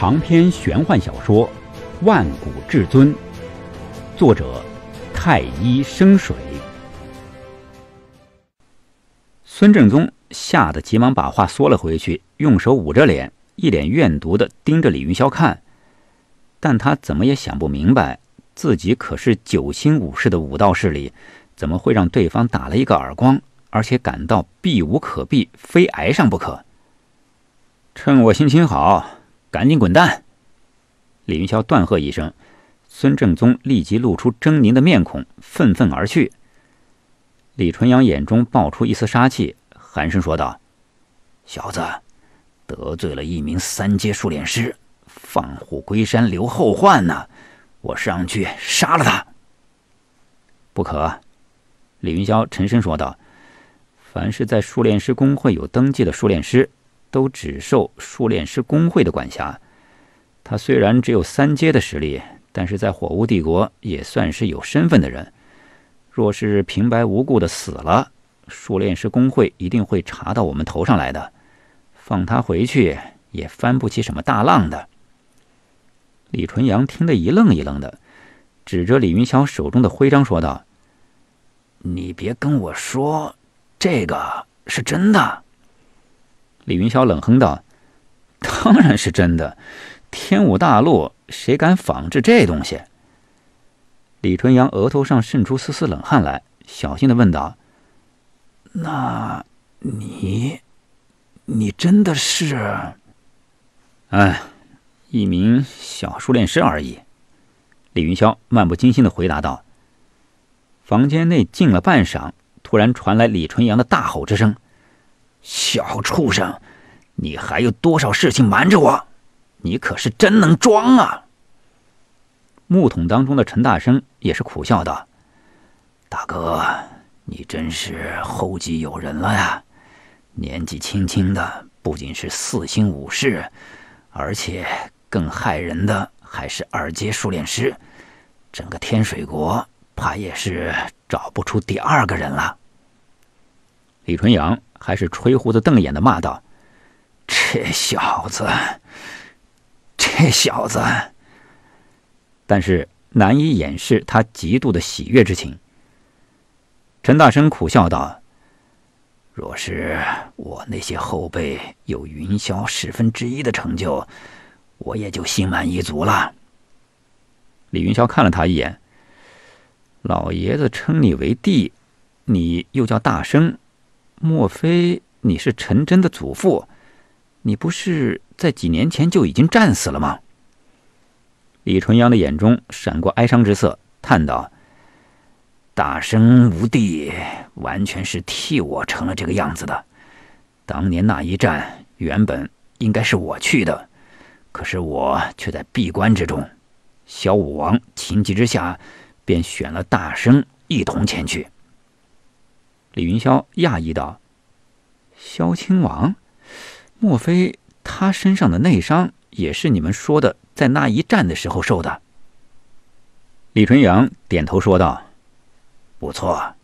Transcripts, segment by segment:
长篇玄幻小说《万古至尊》，作者：太一生水。孙正宗吓得急忙把话缩了回去，用手捂着脸，一脸怨毒的盯着李云霄看。但他怎么也想不明白，自己可是九星武士的武道势力，怎么会让对方打了一个耳光，而且感到避无可避，非挨上不可。趁我心情好。赶紧滚蛋！李云霄断喝一声，孙正宗立即露出狰狞的面孔，愤愤而去。李纯阳眼中爆出一丝杀气，寒声说道：“小子，得罪了一名三阶术练师，放虎归山，留后患呢！我上去杀了他。”不可！李云霄沉声说道：“凡是在术练师工会有登记的术练师。”都只受术炼师工会的管辖。他虽然只有三阶的实力，但是在火雾帝国也算是有身份的人。若是平白无故的死了，术炼师工会一定会查到我们头上来的。放他回去，也翻不起什么大浪的。李纯阳听得一愣一愣的，指着李云霄手中的徽章说道：“你别跟我说，这个是真的。”李云霄冷哼道：“当然是真的，天武大陆谁敢仿制这东西？”李纯阳额头上渗出丝丝冷汗来，小心的问道：“那你，你真的是？哎，一名小术练师而已。”李云霄漫不经心的回答道。房间内静了半晌，突然传来李纯阳的大吼之声。小畜生，你还有多少事情瞒着我？你可是真能装啊！木桶当中的陈大生也是苦笑道：“大哥，你真是后继有人了呀！年纪轻轻的，不仅是四星武士，而且更害人的还是二阶术练师。整个天水国，怕也是找不出第二个人了。”李纯阳。还是吹胡子瞪眼的骂道：“这小子，这小子！”但是难以掩饰他极度的喜悦之情。陈大生苦笑道：“若是我那些后辈有云霄十分之一的成就，我也就心满意足了。”李云霄看了他一眼：“老爷子称你为弟，你又叫大生。”莫非你是陈真的祖父？你不是在几年前就已经战死了吗？李纯阳的眼中闪过哀伤之色，叹道：“大生无弟，完全是替我成了这个样子的。当年那一战，原本应该是我去的，可是我却在闭关之中，小武王情急之下，便选了大生一同前去。”李云霄讶异道：“萧亲王，莫非他身上的内伤也是你们说的在那一战的时候受的？”李纯阳点头说道：“不错，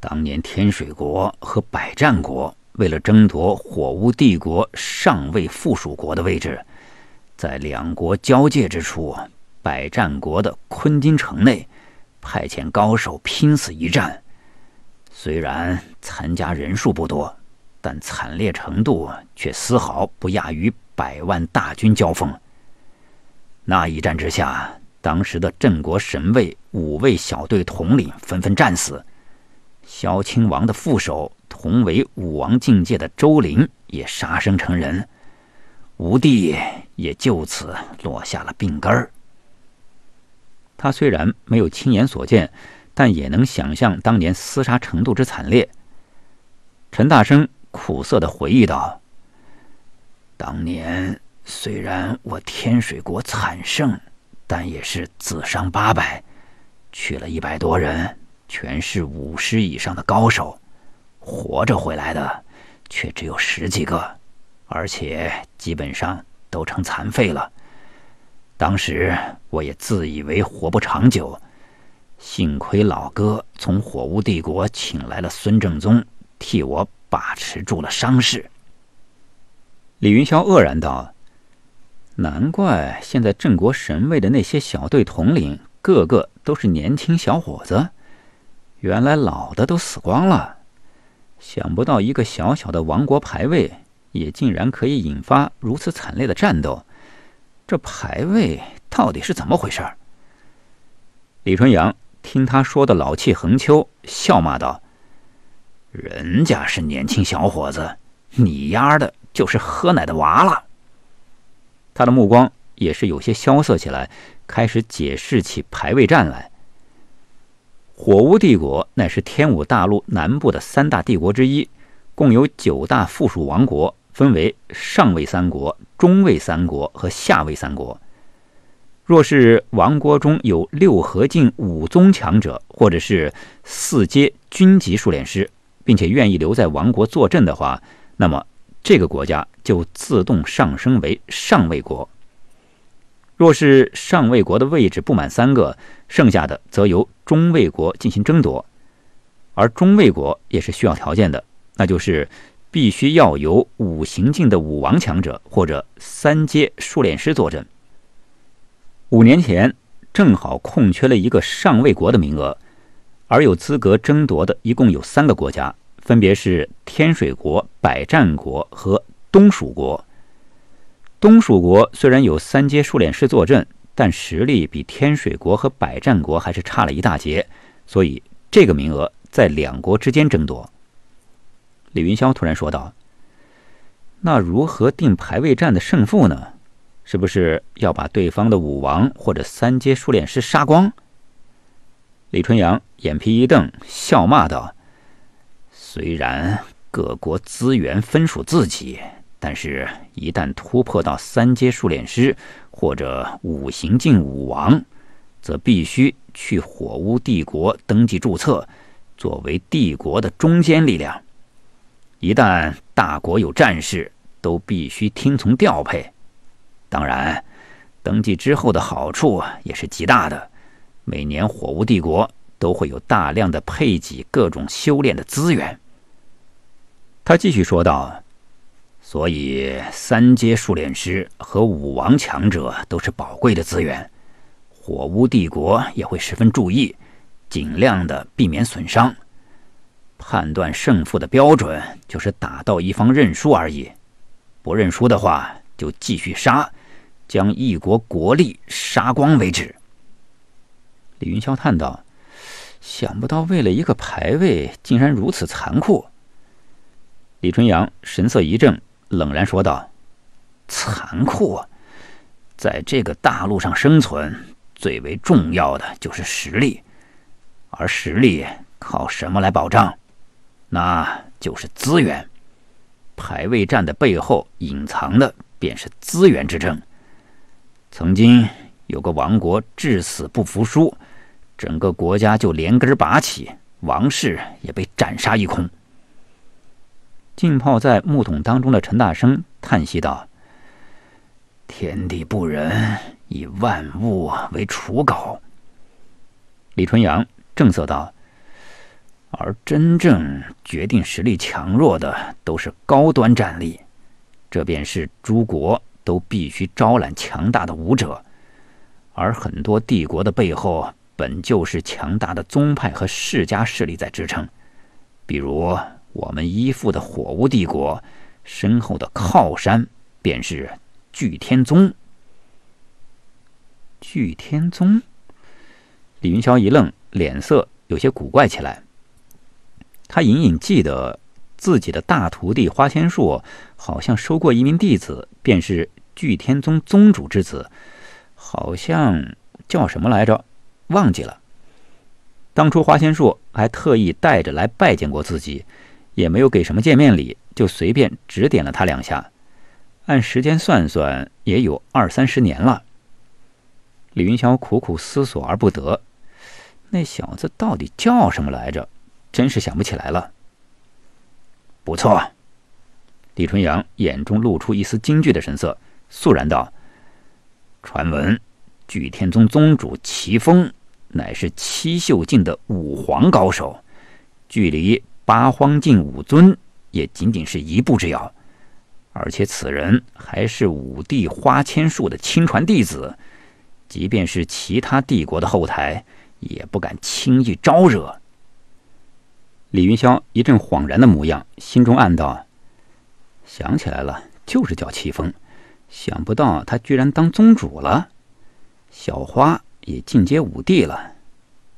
当年天水国和百战国为了争夺火乌帝国上位附属国的位置，在两国交界之处，百战国的昆金城内，派遣高手拼死一战。”虽然参加人数不多，但惨烈程度却丝毫不亚于百万大军交锋。那一战之下，当时的镇国神卫五位小队统领纷纷战死，萧亲王的副手同为武王境界的周林也杀生成人，吴帝也就此落下了病根儿。他虽然没有亲眼所见。但也能想象当年厮杀程度之惨烈。陈大生苦涩的回忆道：“当年虽然我天水国惨胜，但也是自伤八百，去了一百多人，全是武师以上的高手，活着回来的却只有十几个，而且基本上都成残废了。当时我也自以为活不长久。”幸亏老哥从火乌帝国请来了孙正宗，替我把持住了伤势。李云霄愕然道：“难怪现在镇国神位的那些小队统领，个个都是年轻小伙子，原来老的都死光了。想不到一个小小的王国排位，也竟然可以引发如此惨烈的战斗。这排位到底是怎么回事？”李春阳。听他说的老气横秋，笑骂道：“人家是年轻小伙子，你丫的就是喝奶的娃了。”他的目光也是有些萧瑟起来，开始解释起排位战来。火乌帝国乃是天武大陆南部的三大帝国之一，共有九大附属王国，分为上位三国、中位三国和下位三国。若是王国中有六合境五宗强者，或者是四阶军级术练师，并且愿意留在王国坐镇的话，那么这个国家就自动上升为上位国。若是上位国的位置不满三个，剩下的则由中位国进行争夺，而中位国也是需要条件的，那就是必须要有五行境的武王强者或者三阶术练师坐镇。五年前正好空缺了一个上位国的名额，而有资格争夺的一共有三个国家，分别是天水国、百战国和东蜀国。东蜀国虽然有三阶数练师坐镇，但实力比天水国和百战国还是差了一大截，所以这个名额在两国之间争夺。李云霄突然说道：“那如何定排位战的胜负呢？”是不是要把对方的武王或者三阶术练师杀光？李春阳眼皮一瞪，笑骂道：“虽然各国资源分属自己，但是，一旦突破到三阶术练师或者五行境武王，则必须去火乌帝国登记注册，作为帝国的中坚力量。一旦大国有战事，都必须听从调配。”当然，登记之后的好处也是极大的。每年火乌帝国都会有大量的配给各种修炼的资源。他继续说道：“所以，三阶术练师和武王强者都是宝贵的资源，火屋帝国也会十分注意，尽量的避免损伤。判断胜负的标准就是打到一方认输而已，不认输的话就继续杀。”将一国国力杀光为止，李云霄叹道：“想不到为了一个排位，竟然如此残酷。”李春阳神色一正，冷然说道：“残酷，在这个大陆上生存，最为重要的就是实力，而实力靠什么来保障？那就是资源。排位战的背后隐藏的便是资源之争。”曾经有个王国至死不服输，整个国家就连根拔起，王室也被斩杀一空。浸泡在木桶当中的陈大生叹息道：“天地不仁，以万物为刍狗。”李春阳正色道：“而真正决定实力强弱的，都是高端战力，这便是诸国。”都必须招揽强大的武者，而很多帝国的背后本就是强大的宗派和世家势力在支撑。比如我们依附的火乌帝国，身后的靠山便是巨天宗。巨天宗，李云霄一愣，脸色有些古怪起来。他隐隐记得自己的大徒弟花千树好像收过一名弟子，便是。巨天宗宗主之子，好像叫什么来着，忘记了。当初花仙树还特意带着来拜见过自己，也没有给什么见面礼，就随便指点了他两下。按时间算算，也有二三十年了。李云霄苦苦思索而不得，那小子到底叫什么来着？真是想不起来了。不错，李春阳眼中露出一丝惊惧的神色。肃然道：“传闻，巨天宗宗主齐峰乃是七秀境的五皇高手，距离八荒境五尊也仅仅是一步之遥。而且此人还是五帝花千树的亲传弟子，即便是其他帝国的后台也不敢轻易招惹。”李云霄一阵恍然的模样，心中暗道：“想起来了，就是叫齐峰。”想不到他居然当宗主了，小花也进阶武帝了，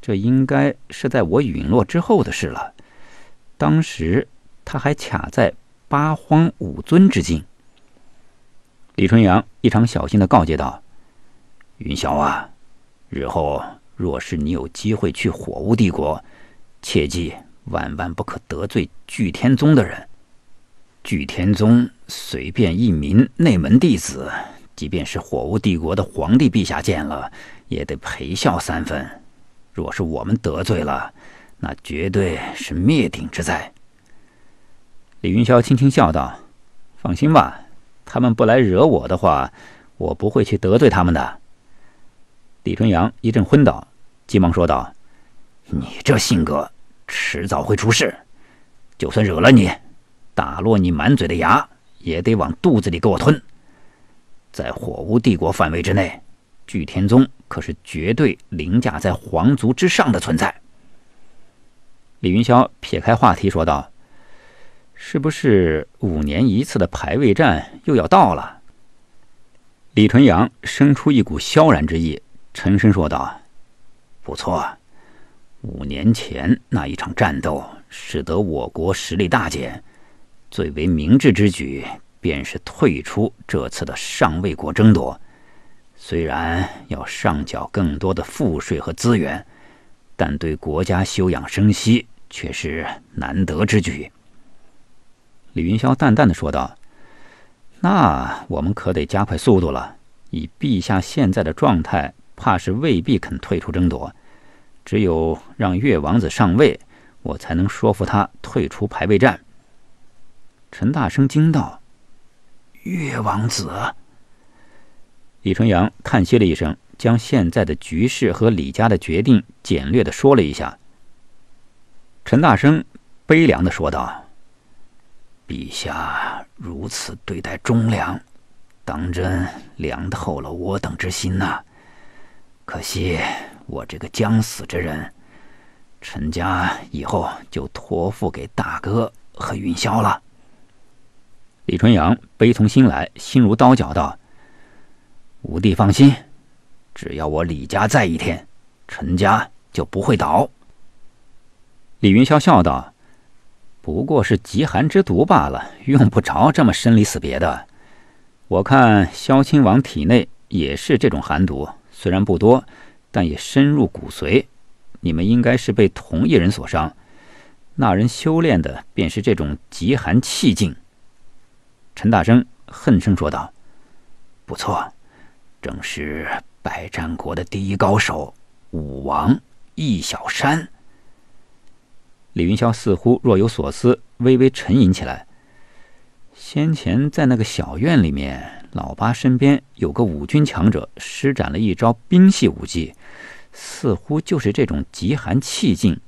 这应该是在我陨落之后的事了。当时他还卡在八荒五尊之境。李春阳异常小心的告诫道：“云霄啊，日后若是你有机会去火乌帝国，切记万万不可得罪巨天宗的人。”据天宗随便一名内门弟子，即便是火雾帝国的皇帝陛下见了，也得陪笑三分。若是我们得罪了，那绝对是灭顶之灾。李云霄轻轻笑道：“放心吧，他们不来惹我的话，我不会去得罪他们的。”李春阳一阵昏倒，急忙说道：“你这性格，迟早会出事。就算惹了你。”打落你满嘴的牙，也得往肚子里给我吞。在火乌帝国范围之内，巨天宗可是绝对凌驾在皇族之上的存在。李云霄撇开话题说道：“是不是五年一次的排位战又要到了？”李纯阳生出一股萧然之意，沉声说道：“不错，五年前那一场战斗，使得我国实力大减。”最为明智之举，便是退出这次的上位国争夺。虽然要上缴更多的赋税和资源，但对国家休养生息却是难得之举。李云霄淡淡的说道：“那我们可得加快速度了。以陛下现在的状态，怕是未必肯退出争夺。只有让越王子上位，我才能说服他退出排位战。”陈大生惊道：“越王子。”李春阳叹息了一声，将现在的局势和李家的决定简略的说了一下。陈大生悲凉的说道：“陛下如此对待忠良，当真凉透了我等之心呐！可惜我这个将死之人，陈家以后就托付给大哥和云霄了。”李春阳悲从心来，心如刀绞，道：“五弟放心，只要我李家在一天，陈家就不会倒。”李云霄笑道：“不过是极寒之毒罢了，用不着这么生离死别的。我看萧亲王体内也是这种寒毒，虽然不多，但也深入骨髓。你们应该是被同一人所伤，那人修炼的便是这种极寒气境。”陈大生恨声说道：“不错，正是百战国的第一高手武王易小山。”李云霄似乎若有所思，微微沉吟起来。先前在那个小院里面，老八身边有个武军强者施展了一招冰系武技，似乎就是这种极寒气劲，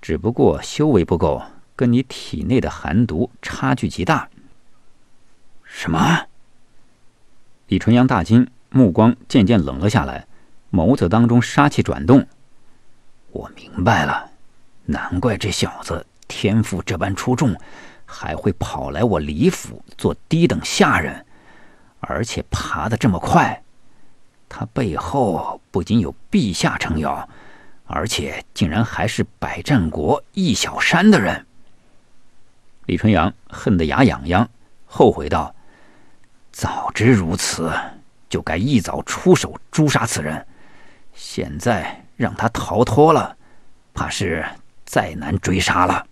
只不过修为不够，跟你体内的寒毒差距极大。什么？李纯阳大惊，目光渐渐冷了下来，眸子当中杀气转动。我明白了，难怪这小子天赋这般出众，还会跑来我李府做低等下人，而且爬的这么快。他背后不仅有陛下撑腰，而且竟然还是百战国易小山的人。李纯阳恨得牙痒痒，后悔道。早知如此，就该一早出手诛杀此人。现在让他逃脱了，怕是再难追杀了。